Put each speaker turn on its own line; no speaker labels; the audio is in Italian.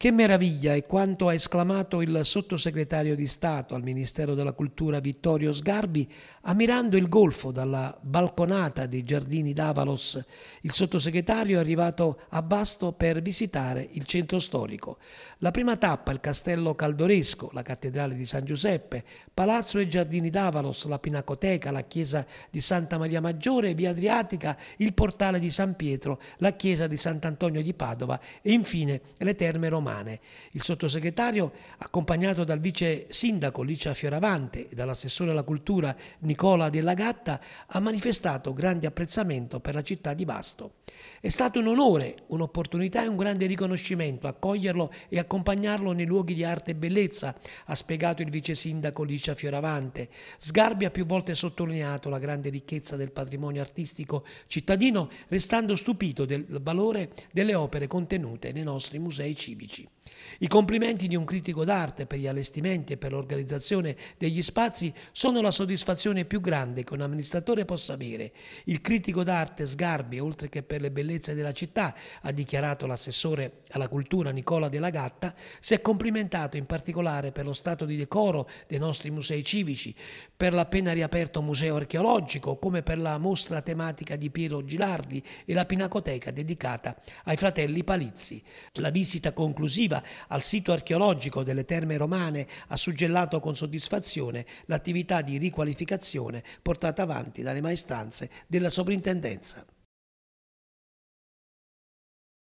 Che meraviglia è quanto ha esclamato il sottosegretario di Stato al Ministero della Cultura Vittorio Sgarbi ammirando il golfo dalla balconata dei giardini d'Avalos. Il sottosegretario è arrivato a Basto per visitare il centro storico. La prima tappa, il castello caldoresco, la cattedrale di San Giuseppe, palazzo e giardini d'Avalos, la pinacoteca, la chiesa di Santa Maria Maggiore, via Adriatica, il portale di San Pietro, la chiesa di Sant'Antonio di Padova e infine le terme romane umane. Il sottosegretario, accompagnato dal vice sindaco Licia Fioravante e dall'assessore alla cultura Nicola Della Gatta, ha manifestato grande apprezzamento per la città di Vasto. È stato un onore, un'opportunità e un grande riconoscimento accoglierlo e accompagnarlo nei luoghi di arte e bellezza, ha spiegato il vice sindaco Licia Fioravante. Sgarbi ha più volte sottolineato la grande ricchezza del patrimonio artistico cittadino, restando stupito del valore delle opere contenute nei nostri musei civici. Luigi. I complimenti di un critico d'arte per gli allestimenti e per l'organizzazione degli spazi sono la soddisfazione più grande che un amministratore possa avere. Il critico d'arte Sgarbi, oltre che per le bellezze della città, ha dichiarato l'assessore alla cultura Nicola Della Gatta, si è complimentato in particolare per lo stato di decoro dei nostri musei civici, per l'appena riaperto museo archeologico, come per la mostra tematica di Piero Gilardi e la pinacoteca dedicata ai fratelli Palizzi. La visita conclusiva apertura al sito archeologico delle terme romane ha suggellato con soddisfazione l'attività di riqualificazione portata avanti dalle maestranze della soprintendenza.